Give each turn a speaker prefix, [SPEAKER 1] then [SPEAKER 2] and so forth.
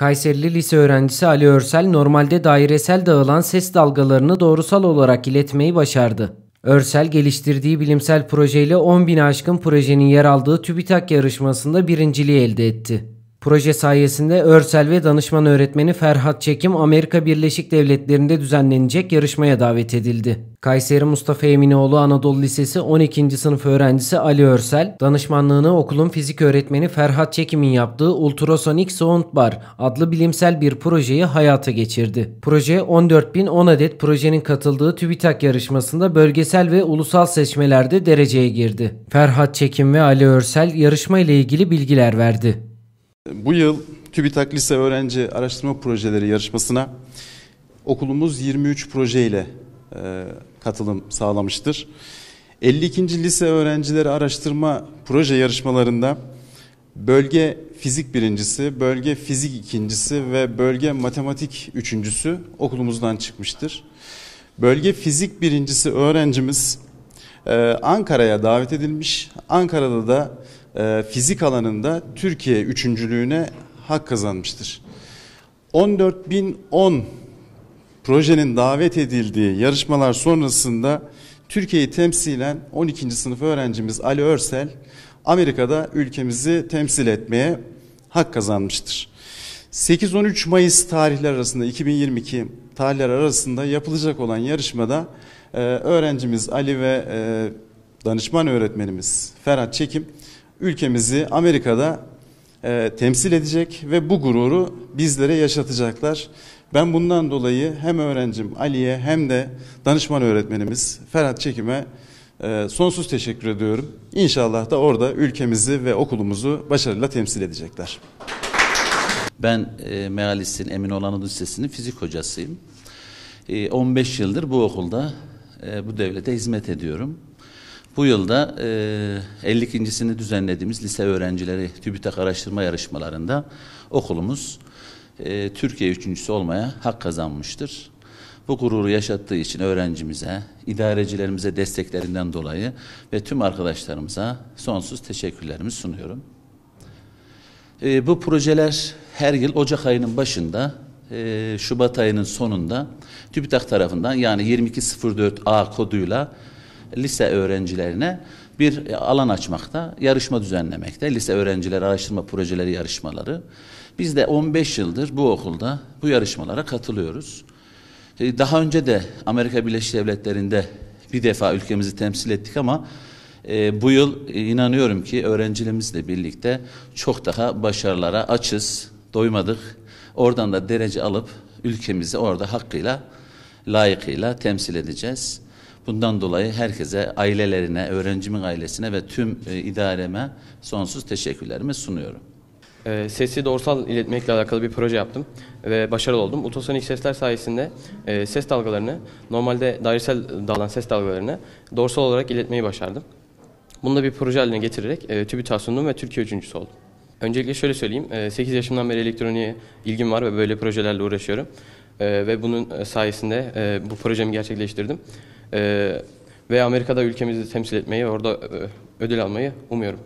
[SPEAKER 1] Kayserili lise öğrencisi Ali Örsel normalde dairesel dağılan ses dalgalarını doğrusal olarak iletmeyi başardı. Örsel geliştirdiği bilimsel projeyle 10 bin aşkın projenin yer aldığı TÜBİTAK yarışmasında birinciliği elde etti. Proje sayesinde Örsel ve danışman öğretmeni Ferhat Çekim Amerika Birleşik Devletleri'nde düzenlenecek yarışmaya davet edildi. Kayseri Mustafa Eminoğlu Anadolu Lisesi 12. sınıf öğrencisi Ali Örsel, danışmanlığını okulun fizik öğretmeni Ferhat Çekim'in yaptığı Ultrasonic Sound Bar adlı bilimsel bir projeyi hayata geçirdi. Proje 14.010 adet projenin katıldığı TÜBİTAK yarışmasında bölgesel ve ulusal seçmelerde dereceye girdi. Ferhat Çekim ve Ali Örsel yarışma ile ilgili bilgiler verdi. Bu yıl
[SPEAKER 2] TÜBİTAK Lise Öğrenci Araştırma Projeleri yarışmasına okulumuz 23 projeyle e, katılım sağlamıştır. 52. Lise Öğrencileri Araştırma Proje yarışmalarında bölge fizik birincisi, bölge fizik ikincisi ve bölge matematik üçüncüsü okulumuzdan çıkmıştır. Bölge fizik birincisi öğrencimiz e, Ankara'ya davet edilmiş. Ankara'da da e, fizik alanında Türkiye üçüncülüğüne hak kazanmıştır. 14.010 projenin davet edildiği yarışmalar sonrasında Türkiye'yi temsilen 12. sınıf öğrencimiz Ali Örsel Amerika'da ülkemizi temsil etmeye hak kazanmıştır. 8-13 Mayıs tarihler arasında 2022 tarihler arasında yapılacak olan yarışmada e, öğrencimiz Ali ve e, danışman öğretmenimiz Ferhat Çekim ülkemizi Amerika'da e, temsil edecek ve bu gururu bizlere yaşatacaklar. Ben bundan dolayı hem öğrencim Ali'ye hem de danışman öğretmenimiz Ferhat Çekim'e e, sonsuz teşekkür ediyorum.
[SPEAKER 3] İnşallah da orada ülkemizi ve okulumuzu başarıyla temsil edecekler. Ben e, Mealis'in Emin Olan Lisesi'nin fizik hocasıyım. E, 15 yıldır bu okulda e, bu devlete hizmet ediyorum. Bu yılda e, 52.sini düzenlediğimiz lise öğrencileri TÜBİTAK araştırma yarışmalarında okulumuz e, Türkiye üçüncüsü olmaya hak kazanmıştır. Bu gururu yaşattığı için öğrencimize, idarecilerimize desteklerinden dolayı ve tüm arkadaşlarımıza sonsuz teşekkürlerimi sunuyorum. E, bu projeler her yıl Ocak ayının başında e, Şubat ayının sonunda TÜBİTAK tarafından yani 2204A koduyla lise öğrencilerine bir e, alan açmakta, yarışma düzenlemekte. Lise öğrencileri araştırma projeleri yarışmaları. Biz de 15 yıldır bu okulda bu yarışmalara katılıyoruz. E, daha önce de Amerika Birleşik Devletleri'nde bir defa ülkemizi temsil ettik ama e, bu yıl e, inanıyorum ki öğrencilerimizle birlikte çok daha başarılara açız, doymadık. Oradan da derece alıp ülkemizi orada hakkıyla, layıkıyla temsil edeceğiz. Bundan dolayı herkese, ailelerine, öğrencimin ailesine ve tüm e, idareme sonsuz teşekkürlerimi sunuyorum.
[SPEAKER 4] E, sesi doğrusal iletmekle alakalı bir proje yaptım ve başarılı oldum. Ultrasonik sesler sayesinde e, ses dalgalarını, normalde dairesel dalan ses dalgalarını dorsal olarak iletmeyi başardım. Bunu da bir proje haline getirerek e, TÜBİTAK'a sundum ve Türkiye üçüncüsü oldum. Öncelikle şöyle söyleyeyim, 8 e, yaşımdan beri elektroniğe ilgim var ve böyle projelerle uğraşıyorum. ve bunun sayesinde bu projemi gerçekleştirdim. Ee, ve Amerika'da ülkemizi temsil etmeyi orada e, ödül almayı umuyorum.